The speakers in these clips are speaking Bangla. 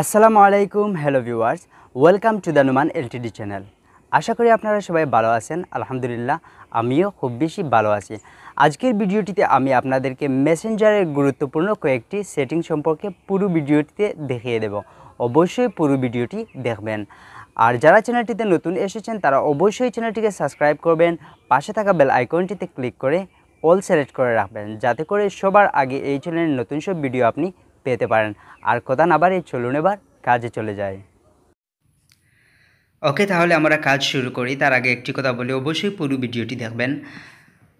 আসসালামু আলাইকুম হ্যালো ভিউয়ার্স ওয়েলকাম টু দানুমান এলটিডি চ্যানেল আশা করি আপনারা সবাই ভালো আছেন আলহামদুলিল্লাহ আমিও খুব বেশি ভালো আছি আজকের ভিডিওটিতে আমি আপনাদেরকে মেসেঞ্জারের গুরুত্বপূর্ণ কয়েকটি সেটিং সম্পর্কে পুরো ভিডিওটিতে দেখিয়ে দেব অবশ্যই পুরো ভিডিওটি দেখবেন আর যারা চ্যানেলটিতে নতুন এসেছেন তারা অবশ্যই চ্যানেলটিকে সাবস্ক্রাইব করবেন পাশে থাকা বেল আইকনটিতে ক্লিক করে অল সিলেক্ট করে রাখবেন যাতে করে সবার আগে এই চ্যানেলের নতুন সব ভিডিও আপনি পেতে পারেন আর কথা না এই চলুন এবার কাজে চলে যায় ওকে তাহলে আমরা কাজ শুরু করি তার আগে একটি কথা বলি অবশ্যই পুরো ভিডিওটি দেখবেন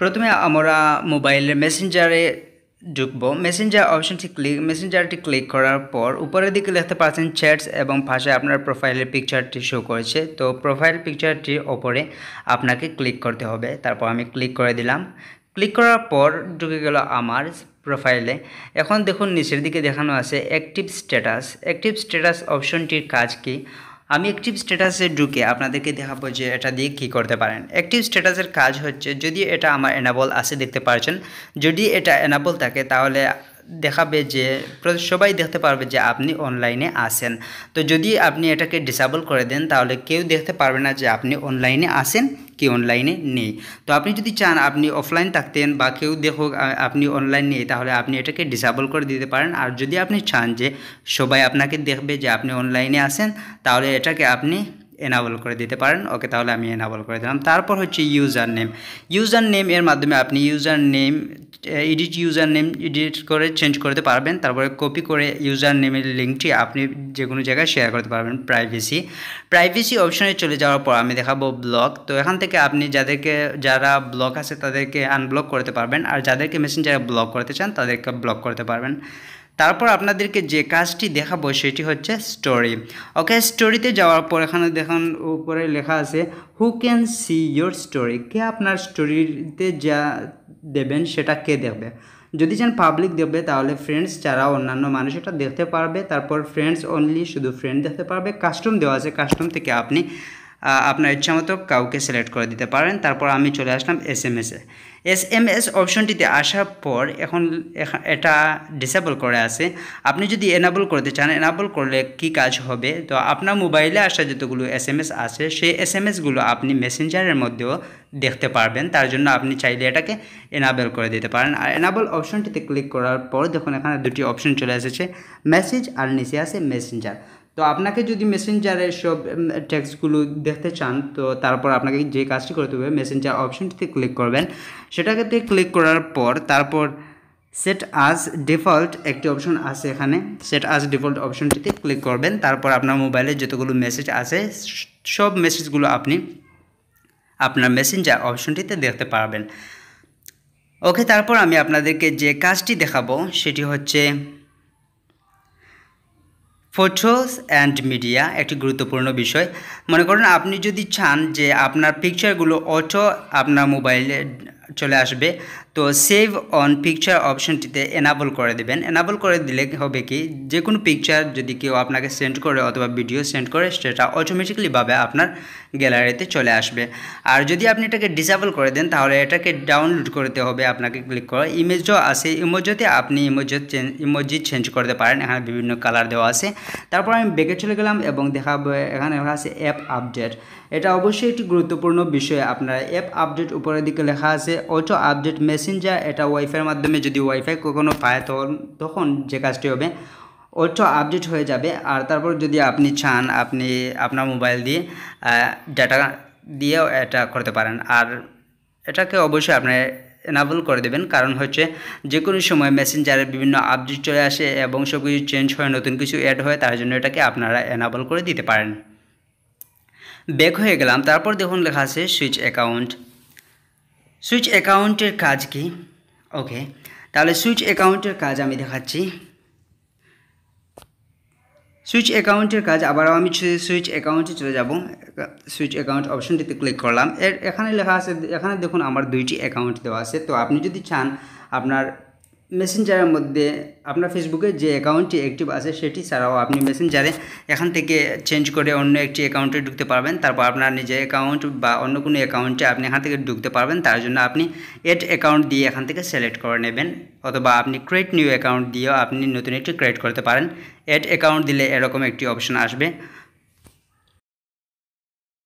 প্রথমে আমরা মোবাইলের মেসেঞ্জারে ঢুকব মেসেঞ্জার অপশনটি ক্লিক মেসেঞ্জারটি ক্লিক করার পর উপরের দিকে দেখতে পাচ্ছেন চ্যাটস এবং পাশে আপনার প্রোফাইলের পিকচারটি শো করেছে তো প্রোফাইল পিকচারটির ওপরে আপনাকে ক্লিক করতে হবে তারপর আমি ক্লিক করে দিলাম ক্লিক করার পর ঢুকে গেল আমার প্রোফাইলে এখন দেখুন নিচের দিকে দেখানো আছে অ্যাক্টিভ স্ট্যাটাস অ্যাক্টিভ স্ট্যাটাস অপশনটির কাজ কি আমি অ্যাক্টিভ স্ট্যাটাসে ঢুকে আপনাদেরকে দেখাবো যে এটা দিয়ে কী করতে পারেন অ্যাক্টিভ স্ট্যাটাসের কাজ হচ্ছে যদি এটা আমার এনাবল আছে দেখতে পারছেন যদি এটা এনাবল থাকে তাহলে দেখাবে যে সবাই দেখতে পারবে যে আপনি অনলাইনে আসেন তো যদি আপনি এটাকে ডিসেবল করে দেন তাহলে কেউ দেখতে পারবে না যে আপনি অনলাইনে আসেন কি অনলাইনে নেই তো আপনি যদি চান আপনি অফলাইন থাকতেন বা কেউ দেখুক আপনি অনলাইন নেই তাহলে আপনি এটাকে ডিসেবল করে দিতে পারেন আর যদি আপনি চান যে সবাই আপনাকে দেখবে যে আপনি অনলাইনে আসেন তাহলে এটাকে আপনি এনাবল করে দিতে পারেন ওকে তাহলে আমি এনাবল করে দিলাম তারপর হচ্ছে ইউজার নেম ইউজার নেম এর মাধ্যমে আপনি user name edit user name edit করে চেঞ্জ করতে পারবেন তারপরে কপি করে ইউজার নেমের লিঙ্কটি আপনি যে কোনো জায়গায় শেয়ার করতে পারবেন প্রাইভেসি প্রাইভেসি অপশনে চলে যাওয়ার পর আমি দেখাবো ব্লক তো এখান থেকে আপনি যাদেরকে যারা ব্লক আছে তাদেরকে আনব্লক করতে পারবেন আর যাদেরকে মেসেঞ্জারে ব্লক করতে চান তাদেরকে ব্লক করতে পারবেন তারপর আপনাদেরকে যে কাজটি দেখাবো সেটি হচ্ছে স্টোরি ওকে স্টোরিতে যাওয়ার পর এখানে দেখুন উপরে লেখা আছে who can see your story কে আপনার স্টোরিতে যা দেবেন সেটা কে দেখবে যদি চান পাবলিক দেখবে তাহলে ফ্রেন্ডস ছাড়া অন্যান্য মানুষ এটা দেখতে পারবে তারপর ফ্রেন্ডস অনলি শুধু ফ্রেন্ড দেখতে পারবে কাস্টম দেওয়া আছে কাস্টম থেকে আপনি আপনার মতো কাউকে সিলেক্ট করে দিতে পারেন তারপর আমি চলে আসলাম এস এম এসে এস এম এস অপশনটিতে আসার পর এখন এটা ডিসেবল করে আছে আপনি যদি এনাবল করতে চান এনাবল করলে কি কাজ হবে তো আপনার মোবাইলে আসা যতগুলো এস এম এস আছে সেই এস এম এসগুলো আপনি মেসেঞ্জারের মধ্যেও দেখতে পারবেন তার জন্য আপনি চাইলে এটাকে এনাবেল করে দিতে পারেন আর এনাবল অপশনটিতে ক্লিক করার পর দেখুন এখানে দুটি অপশন চলে এসেছে মেসেজ আর নিচে আছে মেসেঞ্জার তো আপনাকে যদি মেসেঞ্জারের সব ট্যাক্সগুলো দেখতে চান তো তারপর আপনাকে যে কাজটি করতে হবে মেসেঞ্জার অপশনটিতে ক্লিক করবেন সেটাকে ক্লিক করার পর তারপর সেট আজ ডিফল্ট একটি অপশন আছে এখানে সেট আজ ডিফল্ট অপশনটিতে ক্লিক করবেন তারপর আপনার মোবাইলে যতগুলো মেসেজ আছে সব মেসেজগুলো আপনি আপনার মেসেঞ্জার অপশনটিতে দেখতে পারবেন ওকে তারপর আমি আপনাদেরকে যে কাজটি দেখাবো সেটি হচ্ছে ফটোস অ্যান্ড মিডিয়া একটি গুরুত্বপূর্ণ বিষয় মনে করুন আপনি যদি চান যে আপনার পিকচারগুলো অটো আপনার মোবাইলে চলে আসবে তো সেভ অন পিকচার অপশনটিতে এনাবল করে দেবেন এনাবল করে দিলে হবে কি যে কোনো পিকচার যদি কেউ আপনাকে সেন্ড করে অথবা ভিডিও সেন্ড করে সেটা অটোমেটিক্যালিভাবে আপনার গ্যালারিতে চলে আসবে আর যদি আপনি এটাকে ডিসেবল করে দেন তাহলে এটাকে ডাউনলোড করতে হবে আপনাকে ক্লিক করে ইমেজও আছে ইমোজিতে আপনি ইমোজ ইমোজি চেঞ্জ করতে পারেন এখানে বিভিন্ন কালার দেওয়া আছে তারপর আমি বেগে চলে গেলাম এবং দেখাবো এখানে আছে অ্যাপ আপডেট এটা অবশ্যই একটি গুরুত্বপূর্ণ বিষয় আপনারা অ্যাপ আপডেট উপরের দিকে লেখা আছে অটো আপডেট মেসেঞ্জার এটা ওয়াইফাইয়ের মাধ্যমে যদি ওয়াইফাই কখনো পায় তখন তখন যে কাজটি হবে ওটা আপডেট হয়ে যাবে আর তারপর যদি আপনি চান আপনি আপনার মোবাইল দিয়ে ডাটা দিয়েও এটা করতে পারেন আর এটাকে অবশ্যই আপনার এনাবল করে দেবেন কারণ হচ্ছে যে কোনো সময় মেসেঞ্জারের বিভিন্ন আপডেট চলে আসে এবং সব কিছু চেঞ্জ হয় নতুন কিছু অ্যাড হয় তার জন্য এটাকে আপনারা এনাবল করে দিতে পারেন ব্যাক হয়ে গেলাম তারপর দেখুন লেখা আছে সুইচ অ্যাকাউন্ট সুইচ অ্যাকাউন্টের কাজ কি ওকে তাহলে সুইচ অ্যাকাউন্টের কাজ আমি দেখাচ্ছি সুইচ অ্যাকাউন্টের কাজ আবারও আমি সুইচ অ্যাকাউন্টে চলে যাব সুইচ অ্যাকাউন্ট অপশনটিতে ক্লিক করলাম এর এখানে লেখা আছে এখানে দেখুন আমার দুইটি অ্যাকাউন্ট দেওয়া আছে তো আপনি যদি চান আপনার মেসেঞ্জারের মধ্যে আপনার ফেসবুকে যে অ্যাকাউন্টটি অ্যাক্টিভ আছে সেটি ছাড়াও আপনি মেসেঞ্জারে এখান থেকে চেঞ্জ করে অন্য একটি অ্যাকাউন্টে ঢুকতে পারবেন তারপর আপনার নিজের অ্যাকাউন্ট বা অন্য কোনো অ্যাকাউন্টে আপনি এখান থেকে ঢুকতে পারবেন তার জন্য আপনি এড অ্যাকাউন্ট দিয়ে এখান থেকে সিলেক্ট করে নেবেন অথবা আপনি ক্রিয়েট নিউ অ্যাকাউন্ট দিয়েও আপনি নতুন একটি ক্রিয়েট করতে পারেন এড অ্যাকাউন্ট দিলে এরকম একটি অপশন আসবে